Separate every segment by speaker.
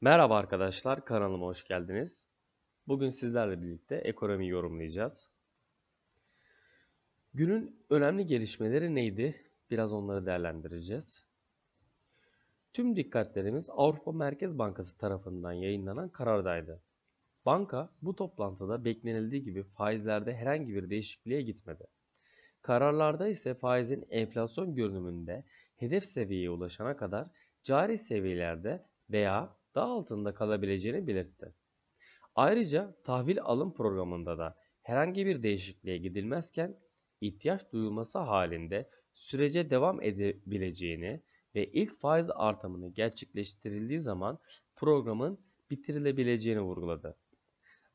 Speaker 1: Merhaba arkadaşlar, kanalıma hoş geldiniz. Bugün sizlerle birlikte ekonomi yorumlayacağız. Günün önemli gelişmeleri neydi? Biraz onları değerlendireceğiz. Tüm dikkatlerimiz Avrupa Merkez Bankası tarafından yayınlanan karardaydı. Banka bu toplantıda beklenildiği gibi faizlerde herhangi bir değişikliğe gitmedi. Kararlarda ise faizin enflasyon görünümünde hedef seviyeye ulaşana kadar cari seviyelerde veya daha altında kalabileceğini belirtti. Ayrıca tahvil alım programında da herhangi bir değişikliğe gidilmezken ihtiyaç duyulması halinde sürece devam edebileceğini ve ilk faiz artımını gerçekleştirildiği zaman programın bitirilebileceğini vurguladı.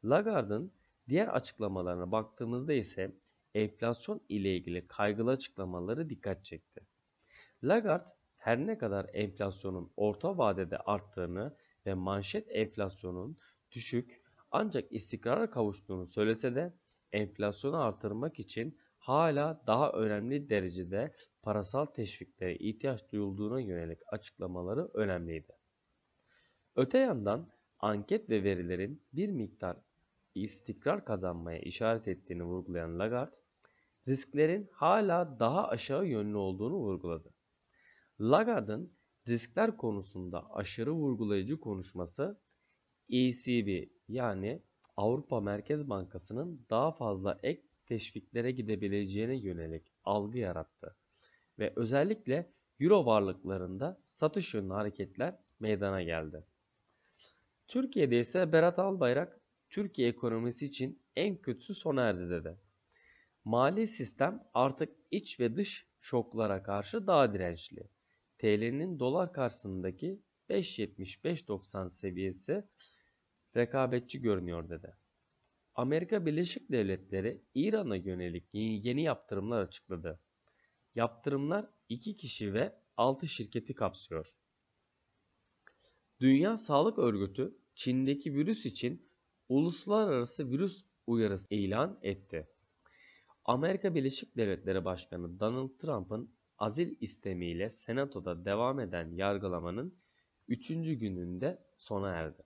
Speaker 1: Lagarde'ın diğer açıklamalarına baktığımızda ise enflasyon ile ilgili kaygılı açıklamaları dikkat çekti. Lagarde her ne kadar enflasyonun orta vadede arttığını ve manşet enflasyonun düşük ancak istikrara kavuştuğunu söylese de enflasyonu artırmak için hala daha önemli derecede parasal teşviklere ihtiyaç duyulduğuna yönelik açıklamaları önemliydi. Öte yandan anket ve verilerin bir miktar istikrar kazanmaya işaret ettiğini vurgulayan Lagarde, risklerin hala daha aşağı yönlü olduğunu vurguladı. Lagarde'ın riskler konusunda aşırı vurgulayıcı konuşması ECB yani Avrupa Merkez Bankası'nın daha fazla ek teşviklere gidebileceğine yönelik algı yarattı ve özellikle euro varlıklarında satış yönlü hareketler meydana geldi. Türkiye'de ise Berat Albayrak Türkiye ekonomisi için en kötüsü sona erdi dedi. Mali sistem artık iç ve dış şoklara karşı daha dirençli. TL'nin dolar karşısındaki 5.75-90 seviyesi rekabetçi görünüyor dedi. Amerika Birleşik Devletleri İran'a yönelik yeni yaptırımlar açıkladı. Yaptırımlar 2 kişi ve 6 şirketi kapsıyor. Dünya Sağlık Örgütü Çin'deki virüs için uluslararası virüs uyarısı ilan etti. Amerika Birleşik Devletleri Başkanı Donald Trump'ın azil istemiyle senatoda devam eden yargılamanın 3. gününde sona erdi.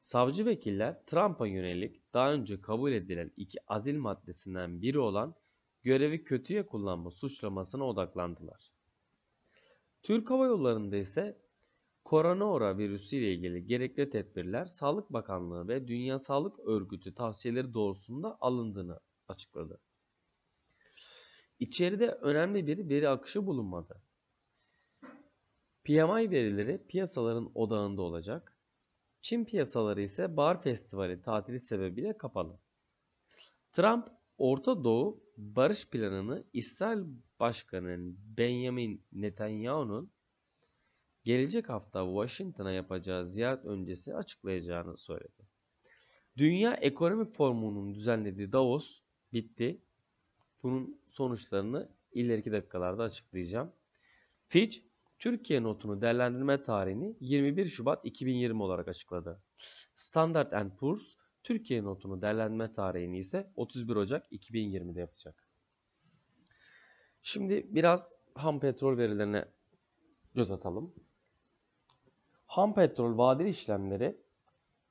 Speaker 1: Savcı vekiller Trump'a yönelik daha önce kabul edilen iki azil maddesinden biri olan görevi kötüye kullanma suçlamasına odaklandılar. Türk Hava Yolları'nda ise koronaora virüsü ile ilgili gerekli tedbirler Sağlık Bakanlığı ve Dünya Sağlık Örgütü tavsiyeleri doğrultusunda alındığını açıkladı. İçeride önemli bir veri akışı bulunmadı. PMI verileri piyasaların odağında olacak. Çin piyasaları ise bar festivali tatili sebebiyle kapalı. Trump, Orta Doğu barış planını İsrail Başkanı Benjamin Netanyahu'nun gelecek hafta Washington'a yapacağı ziyaret öncesi açıklayacağını söyledi. Dünya Ekonomik Forumu'nun düzenlediği Davos bitti bunun sonuçlarını ileriki dakikalarda açıklayacağım. Fitch, Türkiye notunu değerlendirme tarihini 21 Şubat 2020 olarak açıkladı. Standard Poor's, Türkiye notunu değerlendirme tarihini ise 31 Ocak 2020'de yapacak. Şimdi biraz ham petrol verilerine göz atalım. Ham petrol vadeli işlemleri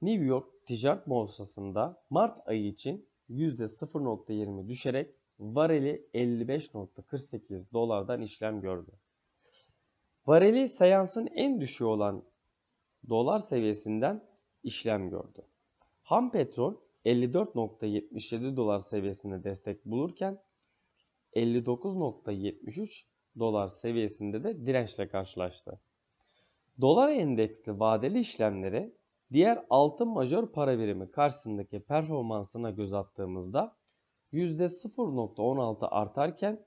Speaker 1: New York Ticaret Borsası'nda Mart ayı için %0.20 düşerek vareli 55.48 dolardan işlem gördü. Vareli seansın en düşüğü olan dolar seviyesinden işlem gördü. Ham petrol 54.77 dolar seviyesinde destek bulurken 59.73 dolar seviyesinde de dirençle karşılaştı. Dolar endeksli vadeli işlemleri diğer altın majör para birimi karşısındaki performansına göz attığımızda %0.16 artarken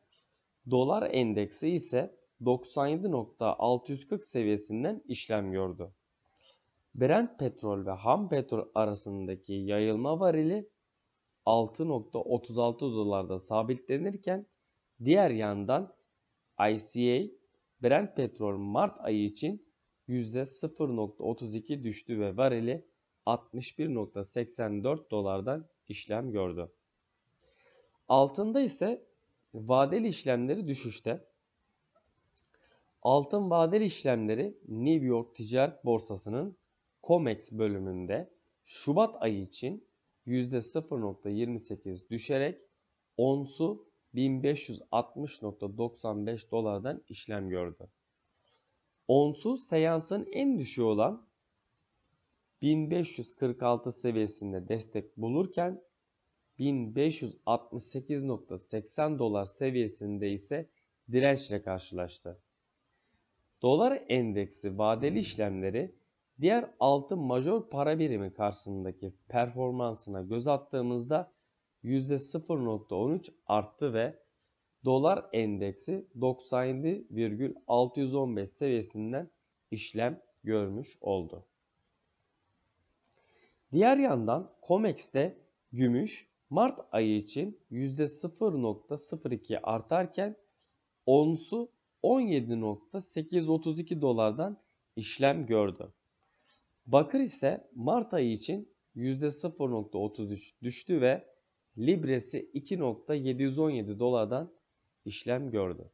Speaker 1: dolar endeksi ise 97.640 seviyesinden işlem gördü. Brent petrol ve ham petrol arasındaki yayılma varili 6.36 dolarda sabitlenirken diğer yandan ICA Brent petrol Mart ayı için %0.32 düştü ve varili 61.84 dolardan işlem gördü. Altında ise vadeli işlemleri düşüşte. Altın vadeli işlemleri New York Ticaret Borsası'nın COMEX bölümünde Şubat ayı için %0.28 düşerek onsu 1560.95 dolardan işlem gördü. Onsu seansın en düşüğü olan 1546 seviyesinde destek bulurken 1568.80 dolar seviyesinde ise dirençle karşılaştı. Dolar endeksi vadeli işlemleri diğer altı majör para birimi karşısındaki performansına göz attığımızda %0.13 arttı ve dolar endeksi 97,615 seviyesinden işlem görmüş oldu. Diğer yandan COMEX'te gümüş Mart ayı için %0.02 artarken onsu 17.832 dolardan işlem gördü. Bakır ise Mart ayı için %0.33 düştü ve libresi 2.717 dolardan işlem gördü.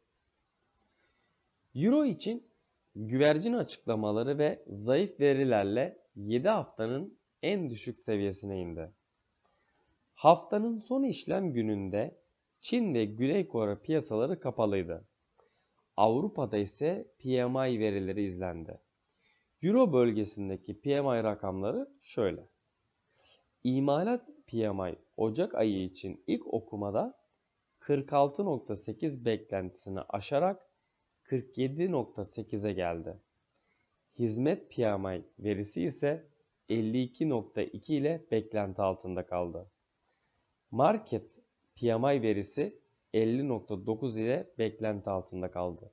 Speaker 1: Euro için güvercin açıklamaları ve zayıf verilerle 7 haftanın en düşük seviyesine indi. Haftanın son işlem gününde Çin ve Güney Kore piyasaları kapalıydı. Avrupa'da ise PMI verileri izlendi. Euro bölgesindeki PMI rakamları şöyle. İmalat PMI Ocak ayı için ilk okumada 46.8 beklentisini aşarak 47.8'e geldi. Hizmet PMI verisi ise 52.2 ile beklenti altında kaldı. Market PMI verisi 50.9 ile beklenti altında kaldı.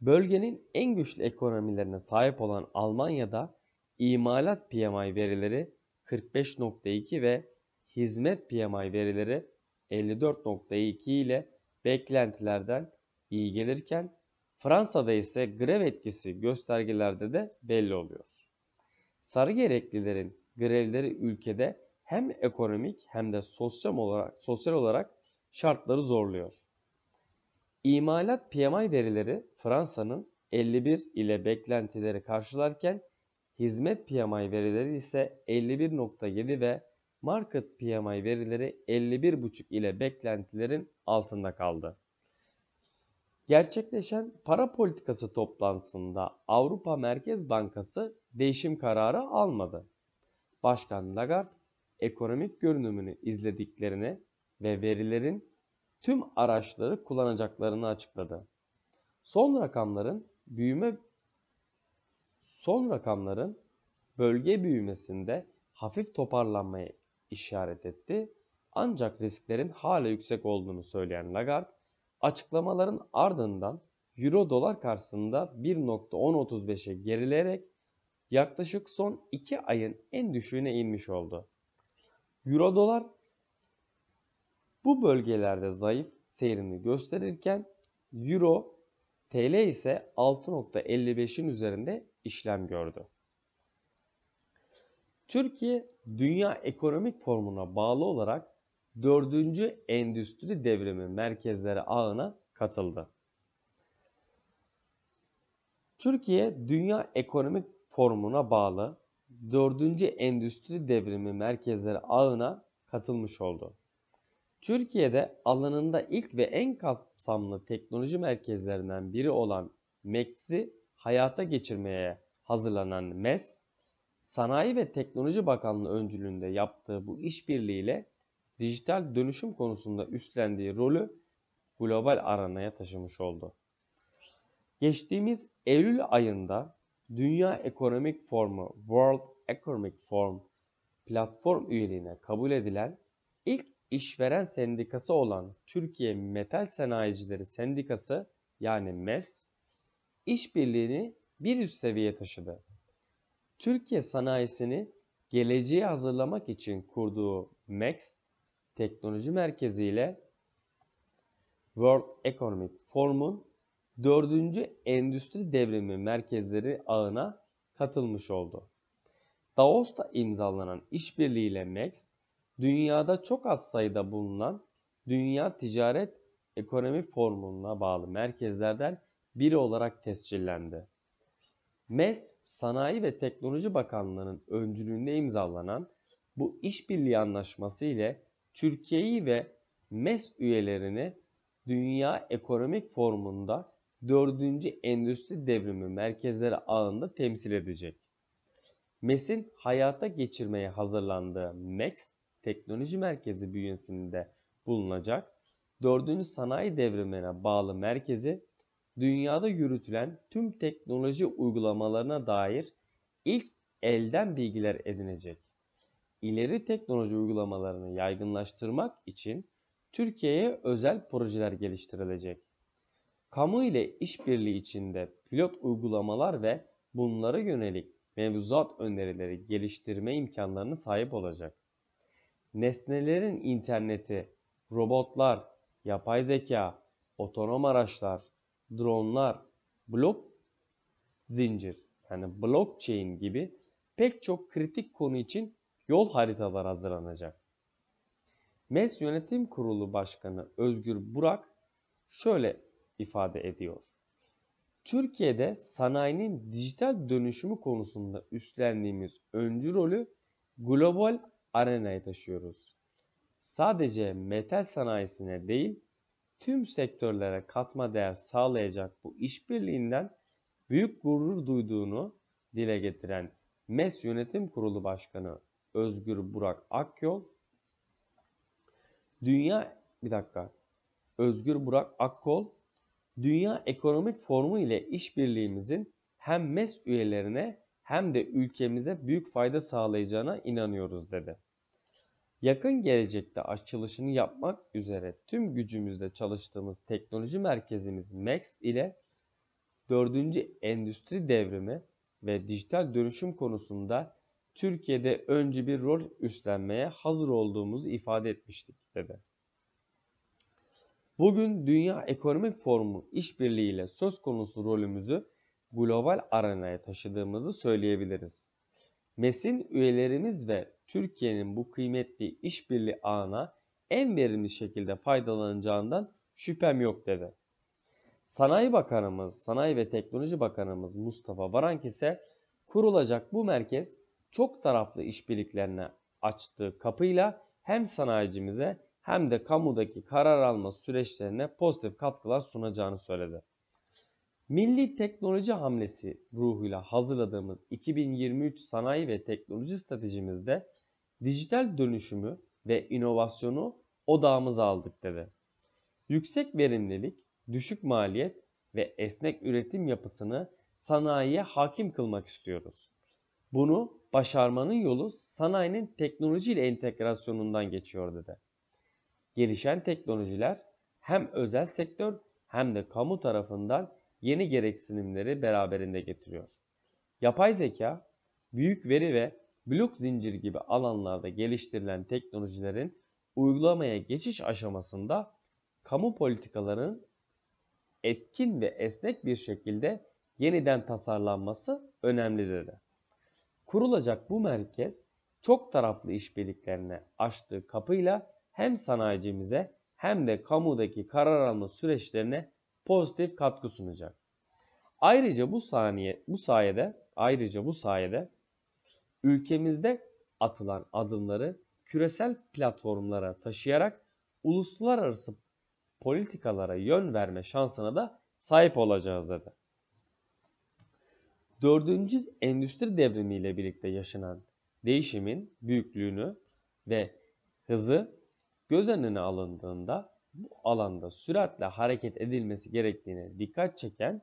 Speaker 1: Bölgenin en güçlü ekonomilerine sahip olan Almanya'da imalat PMI verileri 45.2 ve hizmet PMI verileri 54.2 ile beklentilerden iyi gelirken Fransa'da ise grev etkisi göstergelerde de belli oluyor. Sarı gereklilerin grevleri ülkede hem ekonomik hem de sosyal olarak, sosyal olarak şartları zorluyor. İmalat PMI verileri Fransa'nın 51 ile beklentileri karşılarken hizmet PMI verileri ise 51.7 ve market PMI verileri 51.5 ile beklentilerin altında kaldı. Gerçekleşen para politikası toplantısında Avrupa Merkez Bankası değişim kararı almadı. Başkan Lagarde ekonomik görünümünü izlediklerini ve verilerin tüm araçları kullanacaklarını açıkladı. Son rakamların büyüme son rakamların bölge büyümesinde hafif toparlanmaya işaret etti. Ancak risklerin hala yüksek olduğunu söyleyen Lagarde, açıklamaların ardından Euro dolar karşısında 1.1035'e gerileyerek yaklaşık son 2 ayın en düşüğüne inmiş oldu. Euro dolar bu bölgelerde zayıf seyrini gösterirken Euro TL ise 6.55'in üzerinde işlem gördü. Türkiye dünya ekonomik formuna bağlı olarak 4. Endüstri Devrimi merkezleri ağına katıldı. Türkiye dünya ekonomik formuna bağlı 4. Endüstri Devrimi merkezleri ağına katılmış oldu. Türkiye'de alanında ilk ve en kapsamlı teknoloji merkezlerinden biri olan MEKS'i hayata geçirmeye hazırlanan MES, Sanayi ve Teknoloji Bakanlığı öncülüğünde yaptığı bu işbirliğiyle dijital dönüşüm konusunda üstlendiği rolü global aranaya taşımış oldu. Geçtiğimiz Eylül ayında Dünya Ekonomik Forumu World Economic Forum platform üyeliğine kabul edilen ilk işveren sendikası olan Türkiye Metal Sanayicileri Sendikası yani MES işbirliğini bir üst seviyeye taşıdı. Türkiye sanayisini geleceğe hazırlamak için kurduğu MEX Teknoloji Merkezi ile World Economic Forum'un Dördüncü Endüstri Devrimi Merkezleri ağına katılmış oldu. Davos'ta imzalanan işbirliğiyle MEX, dünyada çok az sayıda bulunan Dünya Ticaret Ekonomi Forumu'na bağlı merkezlerden biri olarak tescillendi. MES, Sanayi ve Teknoloji Bakanlığı'nın öncülüğünde imzalanan bu işbirliği anlaşması ile Türkiye'yi ve MES üyelerini Dünya Ekonomik formunda 4. Endüstri Devrimi merkezleri ağında temsil edecek. MES'in hayata geçirmeye hazırlandığı MEX Teknoloji Merkezi bünyesinde bulunacak 4. Sanayi Devrimi'ne bağlı merkezi dünyada yürütülen tüm teknoloji uygulamalarına dair ilk elden bilgiler edinecek. İleri teknoloji uygulamalarını yaygınlaştırmak için Türkiye'ye özel projeler geliştirilecek kamu ile işbirliği içinde pilot uygulamalar ve bunlara yönelik mevzuat önerileri geliştirme imkanlarına sahip olacak. Nesnelerin interneti, robotlar, yapay zeka, otonom araçlar, dronlar, blok zincir yani blockchain gibi pek çok kritik konu için yol haritaları hazırlanacak. MES Yönetim Kurulu Başkanı Özgür Burak şöyle ifade ediyor. Türkiye'de sanayinin dijital dönüşümü konusunda üstlendiğimiz öncü rolü global arenaya taşıyoruz. Sadece metal sanayisine değil, tüm sektörlere katma değer sağlayacak bu işbirliğinden büyük gurur duyduğunu dile getiren MES Yönetim Kurulu Başkanı Özgür Burak Akyol Dünya bir dakika. Özgür Burak Akkol Dünya Ekonomik Forumu ile işbirliğimizin hem MES üyelerine hem de ülkemize büyük fayda sağlayacağına inanıyoruz dedi. Yakın gelecekte açılışını yapmak üzere tüm gücümüzle çalıştığımız teknoloji merkezimiz MEX ile 4. Endüstri Devrimi ve dijital dönüşüm konusunda Türkiye'de öncü bir rol üstlenmeye hazır olduğumuzu ifade etmiştik dedi. Bugün Dünya Ekonomik Forumu işbirliğiyle söz konusu rolümüzü global arenaya taşıdığımızı söyleyebiliriz. MES'in üyelerimiz ve Türkiye'nin bu kıymetli işbirliği ağına en verimli şekilde faydalanacağından şüphem yok dedi. Sanayi Bakanımız, Sanayi ve Teknoloji Bakanımız Mustafa Barank ise kurulacak bu merkez çok taraflı işbirliklerine açtığı kapıyla hem sanayicimize hem de kamudaki karar alma süreçlerine pozitif katkılar sunacağını söyledi. Milli teknoloji hamlesi ruhuyla hazırladığımız 2023 sanayi ve teknoloji stratejimizde dijital dönüşümü ve inovasyonu odağımıza aldık dedi. Yüksek verimlilik, düşük maliyet ve esnek üretim yapısını sanayiye hakim kılmak istiyoruz. Bunu başarmanın yolu sanayinin teknolojiyle entegrasyonundan geçiyor dedi gelişen teknolojiler hem özel sektör hem de kamu tarafından yeni gereksinimleri beraberinde getiriyor. Yapay zeka, büyük veri ve blok zincir gibi alanlarda geliştirilen teknolojilerin uygulamaya geçiş aşamasında kamu politikalarının etkin ve esnek bir şekilde yeniden tasarlanması önemli dedi. Kurulacak bu merkez çok taraflı işbirliklerine açtığı kapıyla hem sanayicimize hem de kamudaki karar alma süreçlerine pozitif katkı sunacak. Ayrıca bu saniye bu sayede ayrıca bu sayede ülkemizde atılan adımları küresel platformlara taşıyarak uluslararası politikalara yön verme şansına da sahip olacağız dedi. Dördüncü endüstri devrimiyle birlikte yaşanan değişimin büyüklüğünü ve hızı göz önüne alındığında bu alanda süratle hareket edilmesi gerektiğine dikkat çeken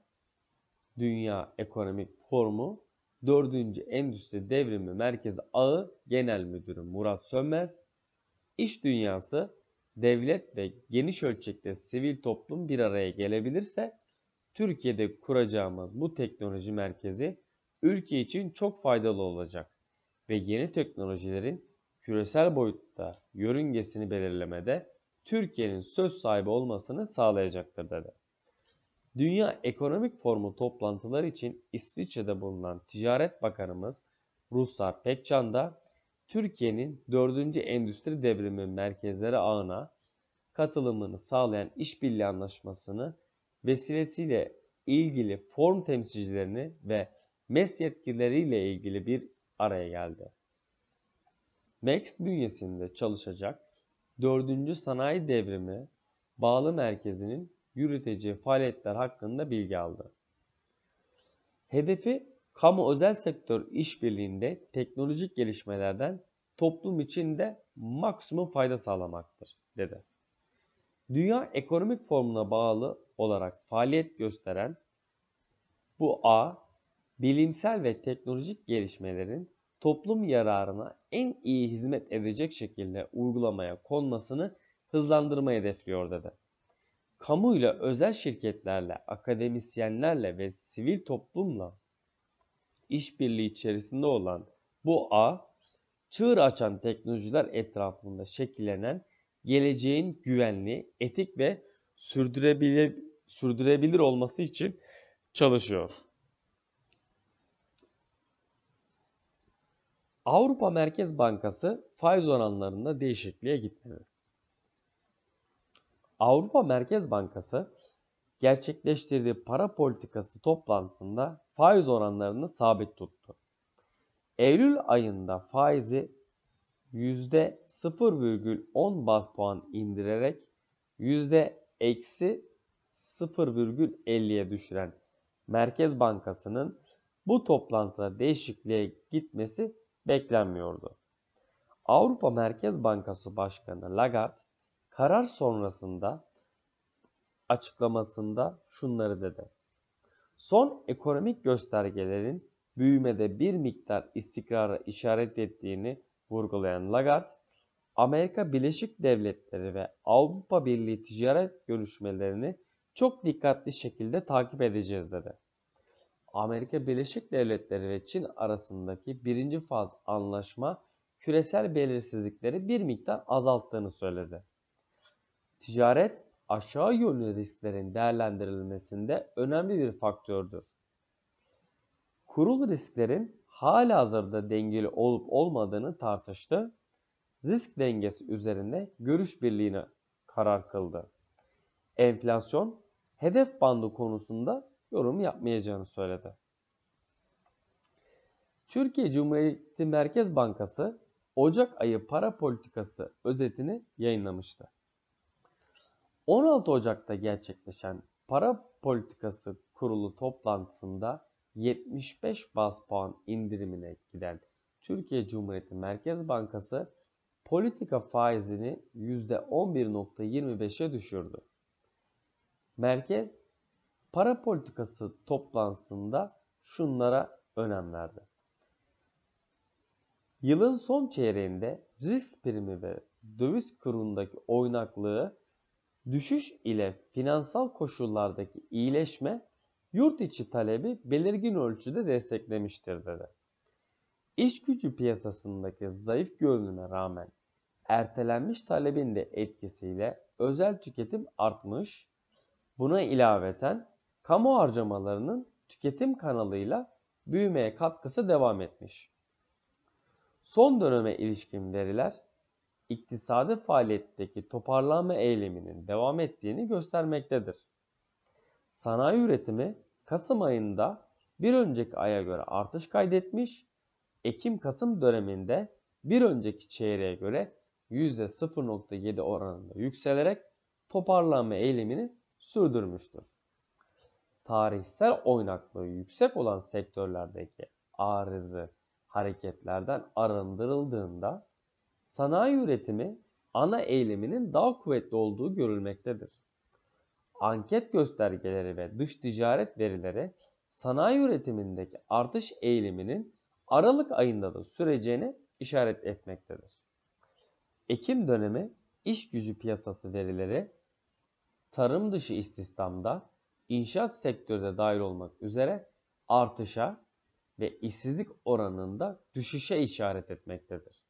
Speaker 1: Dünya Ekonomik Forumu 4. Endüstri Devrimi Merkezi Ağı Genel Müdürü Murat Sönmez, iş dünyası devlet ve geniş ölçekte sivil toplum bir araya gelebilirse Türkiye'de kuracağımız bu teknoloji merkezi ülke için çok faydalı olacak ve yeni teknolojilerin küresel boyutta yörüngesini belirlemede Türkiye'nin söz sahibi olmasını sağlayacaktır dedi. Dünya Ekonomik Forumu toplantıları için İsviçre'de bulunan Ticaret Bakanımız Ruslar Pekcan da Türkiye'nin 4. Endüstri Devrimi merkezleri ağına katılımını sağlayan işbirliği anlaşmasını vesilesiyle ilgili form temsilcilerini ve MES yetkilileriyle ilgili bir araya geldi. Next bünyesinde çalışacak 4. Sanayi Devrimi Bağlı Merkezi'nin yürüteceği faaliyetler hakkında bilgi aldı. Hedefi kamu özel sektör işbirliğinde teknolojik gelişmelerden toplum için de maksimum fayda sağlamaktır dedi. Dünya Ekonomik formuna bağlı olarak faaliyet gösteren bu A bilimsel ve teknolojik gelişmelerin toplum yararına en iyi hizmet edecek şekilde uygulamaya konmasını hızlandırmayı hedefliyor dedi. Kamuyla özel şirketlerle, akademisyenlerle ve sivil toplumla işbirliği içerisinde olan bu ağ, çığır açan teknolojiler etrafında şekillenen geleceğin güvenli, etik ve sürdürebilir, sürdürebilir olması için çalışıyor. Avrupa Merkez Bankası faiz oranlarında değişikliğe gitmedi. Avrupa Merkez Bankası gerçekleştirdiği para politikası toplantısında faiz oranlarını sabit tuttu. Eylül ayında faizi %0,10 bas puan indirerek %-0,50'ye düşüren Merkez Bankası'nın bu toplantıda değişikliğe gitmesi beklenmiyordu. Avrupa Merkez Bankası Başkanı Lagarde karar sonrasında açıklamasında şunları dedi. Son ekonomik göstergelerin büyümede bir miktar istikrara işaret ettiğini vurgulayan Lagarde, Amerika Birleşik Devletleri ve Avrupa Birliği ticaret görüşmelerini çok dikkatli şekilde takip edeceğiz dedi. Amerika Birleşik Devletleri ve Çin arasındaki birinci faz anlaşma küresel belirsizlikleri bir miktar azalttığını söyledi. Ticaret aşağı yönlü risklerin değerlendirilmesinde önemli bir faktördür. Kurul risklerin hala hazırda dengeli olup olmadığını tartıştı. Risk dengesi üzerinde görüş birliğine karar kıldı. Enflasyon hedef bandı konusunda yorum yapmayacağını söyledi. Türkiye Cumhuriyeti Merkez Bankası Ocak ayı para politikası özetini yayınlamıştı. 16 Ocak'ta gerçekleşen para politikası kurulu toplantısında 75 bas puan indirimine giden Türkiye Cumhuriyeti Merkez Bankası politika faizini %11.25'e düşürdü. Merkez para politikası toplantısında şunlara önem verdi. Yılın son çeyreğinde risk primi ve döviz kurundaki oynaklığı düşüş ile finansal koşullardaki iyileşme yurt içi talebi belirgin ölçüde desteklemiştir dedi. İş gücü piyasasındaki zayıf görünüme rağmen ertelenmiş talebin de etkisiyle özel tüketim artmış. Buna ilaveten kamu harcamalarının tüketim kanalıyla büyümeye katkısı devam etmiş. Son döneme ilişkin veriler iktisadi faaliyetteki toparlanma eyleminin devam ettiğini göstermektedir. Sanayi üretimi Kasım ayında bir önceki aya göre artış kaydetmiş, Ekim-Kasım döneminde bir önceki çeyreğe göre %0.7 oranında yükselerek toparlanma eğilimini sürdürmüştür tarihsel oynaklığı yüksek olan sektörlerdeki arızı hareketlerden arındırıldığında sanayi üretimi ana eğiliminin daha kuvvetli olduğu görülmektedir. Anket göstergeleri ve dış ticaret verileri sanayi üretimindeki artış eğiliminin Aralık ayında da süreceğini işaret etmektedir. Ekim dönemi iş gücü piyasası verileri tarım dışı istihdamda inşaat sektörü de dahil olmak üzere artışa ve işsizlik oranında düşüşe işaret etmektedir.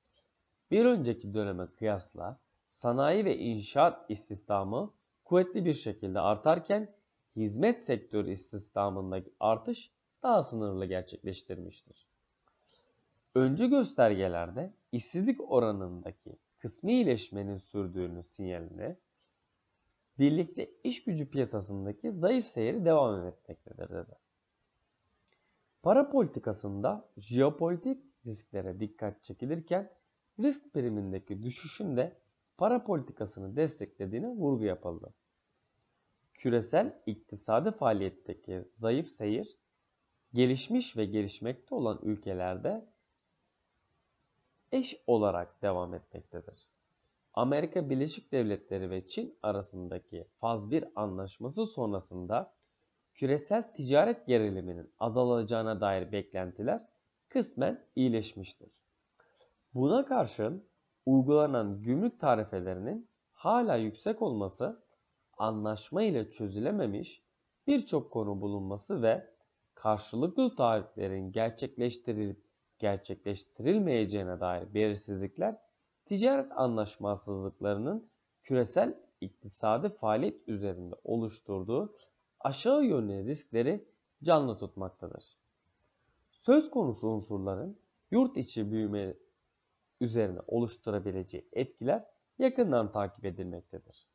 Speaker 1: Bir önceki döneme kıyasla sanayi ve inşaat istihdamı kuvvetli bir şekilde artarken hizmet sektörü istihdamındaki artış daha sınırlı gerçekleştirmiştir. Öncü göstergelerde işsizlik oranındaki kısmi iyileşmenin sürdüğünü sinyalini birlikte iş gücü piyasasındaki zayıf seyri devam etmektedir dedi. Para politikasında jeopolitik risklere dikkat çekilirken risk primindeki düşüşün de para politikasını desteklediğine vurgu yapıldı. Küresel iktisadi faaliyetteki zayıf seyir, gelişmiş ve gelişmekte olan ülkelerde eş olarak devam etmektedir. Amerika Birleşik Devletleri ve Çin arasındaki faz 1 anlaşması sonrasında küresel ticaret geriliminin azalacağına dair beklentiler kısmen iyileşmiştir. Buna karşın uygulanan gümrük tarifelerinin hala yüksek olması, anlaşma ile çözülememiş birçok konu bulunması ve karşılıklı tariflerin gerçekleştirilip gerçekleştirilmeyeceğine dair belirsizlikler ticaret anlaşmazlıklarının küresel iktisadi faaliyet üzerinde oluşturduğu aşağı yönlü riskleri canlı tutmaktadır. Söz konusu unsurların yurt içi büyüme üzerine oluşturabileceği etkiler yakından takip edilmektedir.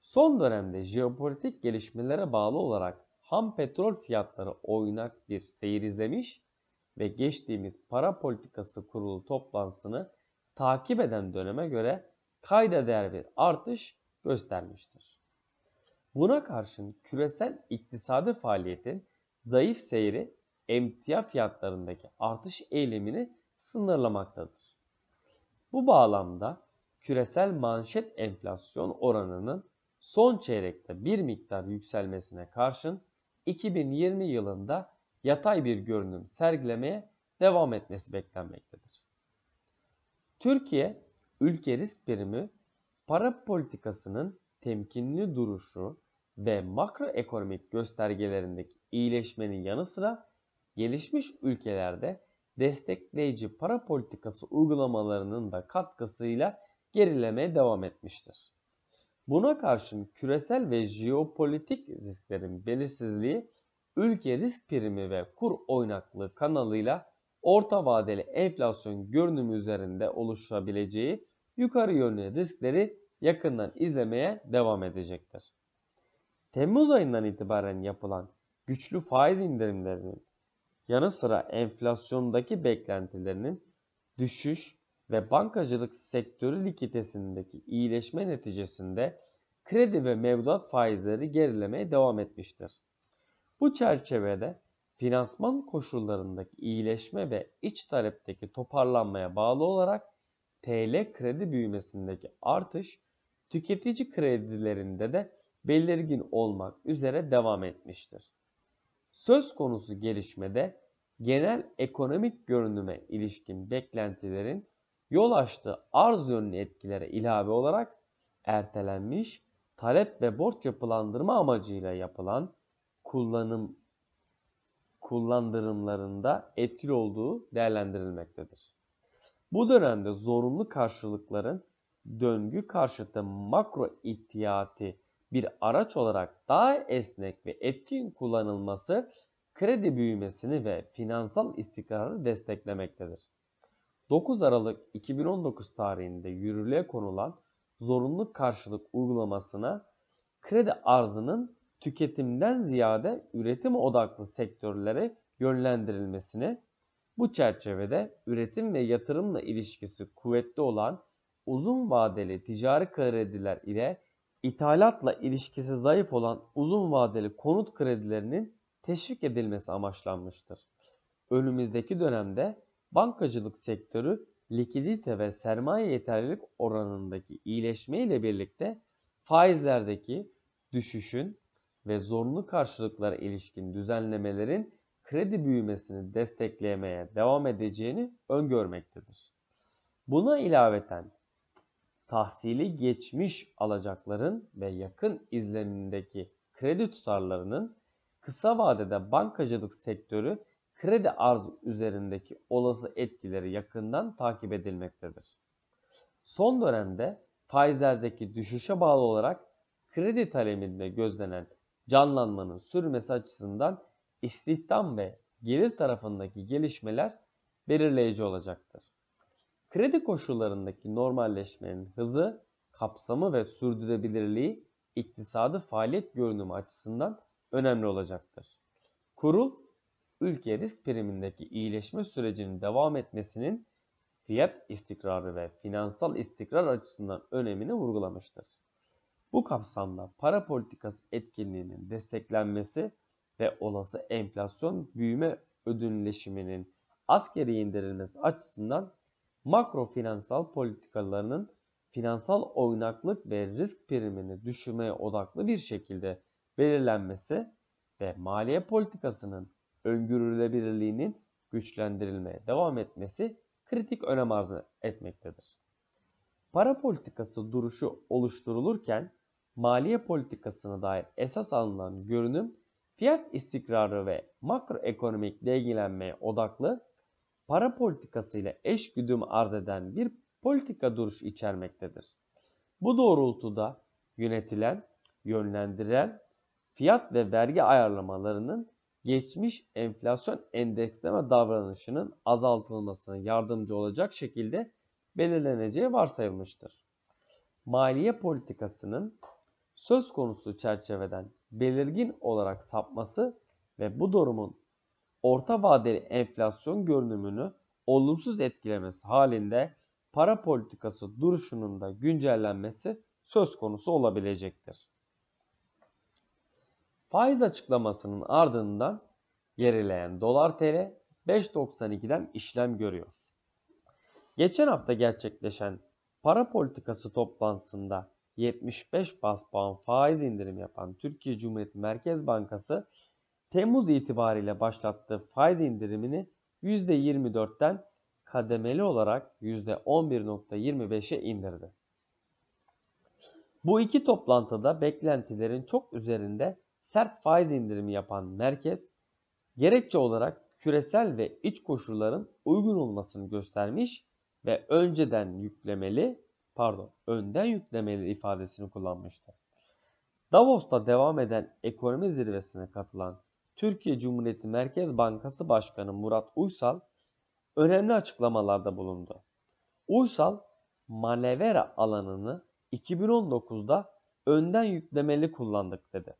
Speaker 1: Son dönemde jeopolitik gelişmelere bağlı olarak ham petrol fiyatları oynak bir seyir izlemiş ve geçtiğimiz para politikası kurulu toplantısını takip eden döneme göre kayda değer bir artış göstermiştir. Buna karşın küresel iktisadi faaliyetin zayıf seyri emtia fiyatlarındaki artış eğilimini sınırlamaktadır. Bu bağlamda küresel manşet enflasyon oranının son çeyrekte bir miktar yükselmesine karşın 2020 yılında yatay bir görünüm sergilemeye devam etmesi beklenmektedir. Türkiye ülke risk primi para politikasının temkinli duruşu ve makroekonomik göstergelerindeki iyileşmenin yanı sıra gelişmiş ülkelerde destekleyici para politikası uygulamalarının da katkısıyla gerilemeye devam etmiştir. Buna karşın küresel ve jeopolitik risklerin belirsizliği ülke risk primi ve kur oynaklığı kanalıyla orta vadeli enflasyon görünümü üzerinde oluşabileceği yukarı yönlü riskleri yakından izlemeye devam edecektir. Temmuz ayından itibaren yapılan güçlü faiz indirimlerinin yanı sıra enflasyondaki beklentilerinin düşüş ve bankacılık sektörü likitesindeki iyileşme neticesinde kredi ve mevduat faizleri gerilemeye devam etmiştir. Bu çerçevede finansman koşullarındaki iyileşme ve iç talepteki toparlanmaya bağlı olarak TL kredi büyümesindeki artış tüketici kredilerinde de belirgin olmak üzere devam etmiştir. Söz konusu gelişmede genel ekonomik görünüme ilişkin beklentilerin yol açtığı arz yönlü etkilere ilave olarak ertelenmiş talep ve borç yapılandırma amacıyla yapılan kullanım kullandırımlarında etkili olduğu değerlendirilmektedir. Bu dönemde zorunlu karşılıkların döngü karşıtı makro ihtiyati bir araç olarak daha esnek ve etkin kullanılması kredi büyümesini ve finansal istikrarı desteklemektedir. 9 Aralık 2019 tarihinde yürürlüğe konulan zorunlu karşılık uygulamasına kredi arzının tüketimden ziyade üretim odaklı sektörlere yönlendirilmesini, bu çerçevede üretim ve yatırımla ilişkisi kuvvetli olan uzun vadeli ticari krediler ile ithalatla ilişkisi zayıf olan uzun vadeli konut kredilerinin teşvik edilmesi amaçlanmıştır. Önümüzdeki dönemde bankacılık sektörü likidite ve sermaye yeterlilik oranındaki iyileşme ile birlikte faizlerdeki düşüşün ve zorunlu karşılıklara ilişkin düzenlemelerin kredi büyümesini desteklemeye devam edeceğini öngörmektedir. Buna ilaveten tahsili geçmiş alacakların ve yakın izlenimindeki kredi tutarlarının kısa vadede bankacılık sektörü kredi arz üzerindeki olası etkileri yakından takip edilmektedir. Son dönemde faizlerdeki düşüşe bağlı olarak kredi taleminde gözlenen canlanmanın sürmesi açısından istihdam ve gelir tarafındaki gelişmeler belirleyici olacaktır. Kredi koşullarındaki normalleşmenin hızı, kapsamı ve sürdürülebilirliği iktisadı faaliyet görünümü açısından önemli olacaktır. Kurul, ülke risk primindeki iyileşme sürecinin devam etmesinin fiyat istikrarı ve finansal istikrar açısından önemini vurgulamıştır. Bu kapsamda para politikası etkinliğinin desteklenmesi ve olası enflasyon büyüme ödünleşiminin askeri indirilmesi açısından makro finansal politikalarının finansal oynaklık ve risk primini düşürmeye odaklı bir şekilde belirlenmesi ve maliye politikasının öngörülebilirliğinin güçlendirilmeye devam etmesi kritik önem arz etmektedir. Para politikası duruşu oluşturulurken maliye politikasına dair esas alınan görünüm fiyat istikrarı ve makroekonomikle ilgilenmeye odaklı para politikasıyla eş güdüm arz eden bir politika duruş içermektedir. Bu doğrultuda yönetilen, yönlendiren fiyat ve vergi ayarlamalarının geçmiş enflasyon endeksleme davranışının azaltılmasına yardımcı olacak şekilde belirleneceği varsayılmıştır. Maliye politikasının söz konusu çerçeveden belirgin olarak sapması ve bu durumun orta vadeli enflasyon görünümünü olumsuz etkilemesi halinde para politikası duruşunun da güncellenmesi söz konusu olabilecektir. Faiz açıklamasının ardından gerileyen dolar TL 5.92'den işlem görüyor. Geçen hafta gerçekleşen para politikası toplantısında 75 bas puan faiz indirim yapan Türkiye Cumhuriyeti Merkez Bankası Temmuz itibariyle başlattığı faiz indirimini %24'ten kademeli olarak %11.25'e indirdi. Bu iki toplantıda beklentilerin çok üzerinde sert faiz indirimi yapan merkez gerekçe olarak küresel ve iç koşulların uygun olmasını göstermiş ve önceden yüklemeli pardon önden yüklemeli ifadesini kullanmıştı. Davos'ta devam eden ekonomi zirvesine katılan Türkiye Cumhuriyeti Merkez Bankası Başkanı Murat Uysal önemli açıklamalarda bulundu. Uysal manevra alanını 2019'da önden yüklemeli kullandık dedi.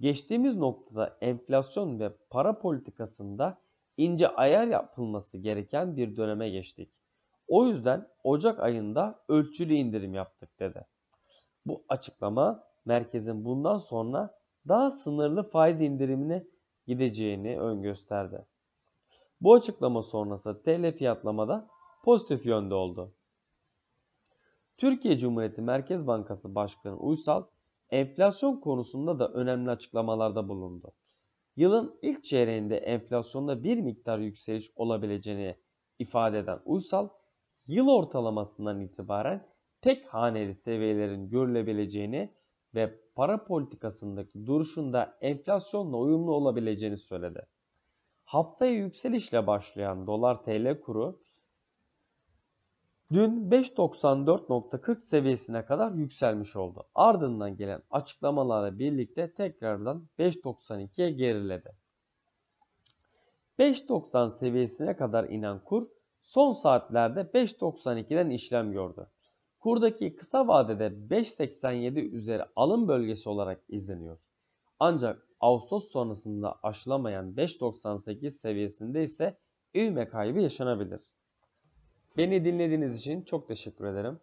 Speaker 1: Geçtiğimiz noktada enflasyon ve para politikasında ince ayar yapılması gereken bir döneme geçtik. O yüzden Ocak ayında ölçülü indirim yaptık dedi. Bu açıklama merkezin bundan sonra daha sınırlı faiz indirimine gideceğini öngösterdi. Bu açıklama sonrası TL fiyatlamada pozitif yönde oldu. Türkiye Cumhuriyeti Merkez Bankası Başkanı Uysal enflasyon konusunda da önemli açıklamalarda bulundu. Yılın ilk çeyreğinde enflasyonda bir miktar yükseliş olabileceğini ifade eden Uysal, yıl ortalamasından itibaren tek haneli seviyelerin görülebileceğini ve para politikasındaki duruşunda enflasyonla uyumlu olabileceğini söyledi. Haftaya yükselişle başlayan dolar TL kuru dün 5.94.40 seviyesine kadar yükselmiş oldu. Ardından gelen açıklamalarla birlikte tekrardan 5.92'ye geriledi. 5.90 seviyesine kadar inen kur son saatlerde 5.92'den işlem gördü. Kurdaki kısa vadede 5.87 üzeri alım bölgesi olarak izleniyor. Ancak Ağustos sonrasında aşılamayan 5.98 seviyesinde ise ivme kaybı yaşanabilir. Beni dinlediğiniz için çok teşekkür ederim.